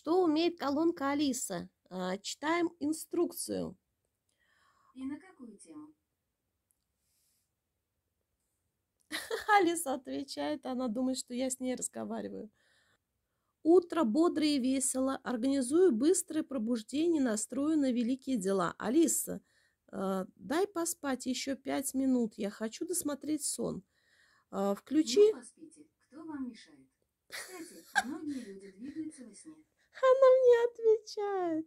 Что умеет колонка Алиса? А, читаем инструкцию. И на какую тему? Алиса отвечает, она думает, что я с ней разговариваю. Утро бодро и весело, организую быстрое пробуждение, настрою на великие дела. Алиса, э, дай поспать еще пять минут, я хочу досмотреть сон. Э, включи... Ну, поспите, кто вам мешает? Кстати, многие люди двигаются во сне. Она мне отвечает.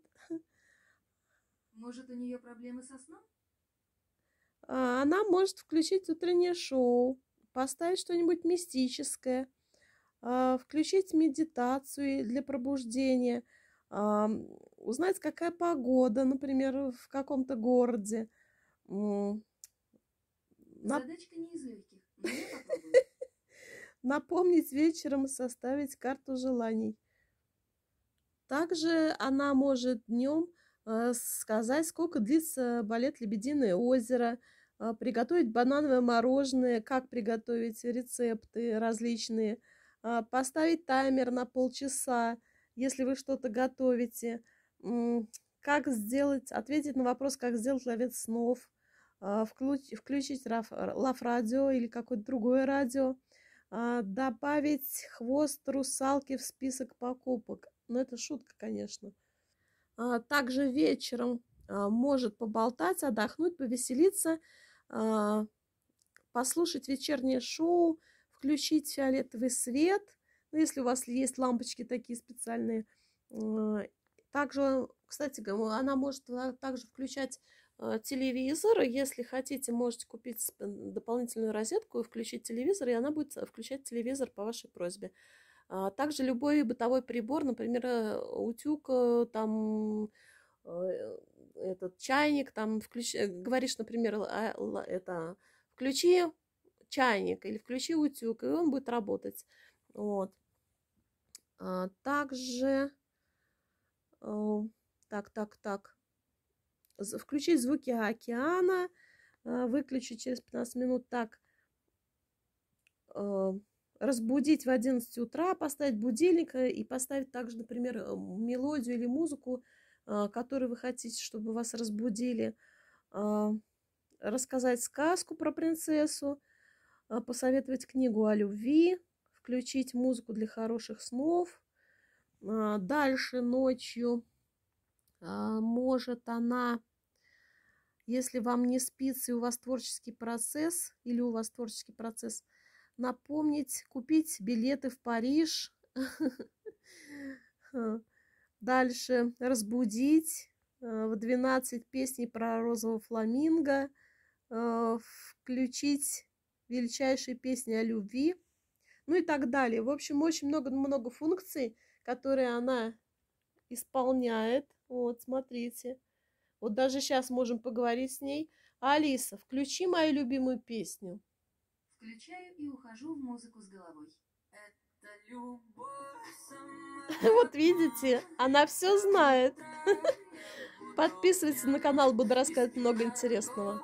Может, у нее проблемы со сном? А, она может включить утреннее шоу, поставить что-нибудь мистическое, а, включить медитацию для пробуждения, а, узнать, какая погода, например, в каком-то городе. Задачка не из легких. Ну, Напомнить вечером составить карту желаний. Также она может днем э, сказать, сколько длится балет «Лебединое озеро», э, приготовить банановое мороженое, как приготовить рецепты различные, э, поставить таймер на полчаса, если вы что-то готовите, как сделать, ответить на вопрос, как сделать ловец снов, включить лав-радио или какое-то другое радио, а, добавить хвост русалки в список покупок, но ну, это шутка, конечно. А, также вечером а, может поболтать, отдохнуть, повеселиться, а, послушать вечернее шоу, включить фиолетовый свет, ну, если у вас есть лампочки такие специальные. Э, также, кстати, она может также включать телевизор. Если хотите, можете купить дополнительную розетку и включить телевизор, и она будет включать телевизор по вашей просьбе. А, также любой бытовой прибор, например, э, утюг, э, там, э, этот чайник, там, включ... говоришь, например, а, это, включи чайник или включи утюг, и он будет работать. Вот. А, также, так, так, так, включить звуки океана, выключить через 15 минут, так, разбудить в 11 утра, поставить будильник э, и поставить также, например, э, мелодию или музыку, а, которую вы хотите, чтобы вас разбудили, а, рассказать сказку про принцессу, а, посоветовать книгу о любви, включить музыку для хороших снов. Дальше ночью может она, если вам не спится и у вас творческий процесс, или у вас творческий процесс – напомнить купить билеты в Париж. Дальше разбудить э, в 12 песней про розового фламинго, э, включить величайшие песни о любви, ну и так далее. В общем, очень много-много функций, которые она исполняет. Вот, смотрите. Вот даже сейчас можем поговорить с ней. Алиса, включи мою любимую песню. Включаю и ухожу в музыку с головой. Это любовь Вот видите, она все знает. Подписывайтесь на канал, буду рассказывать много интересного.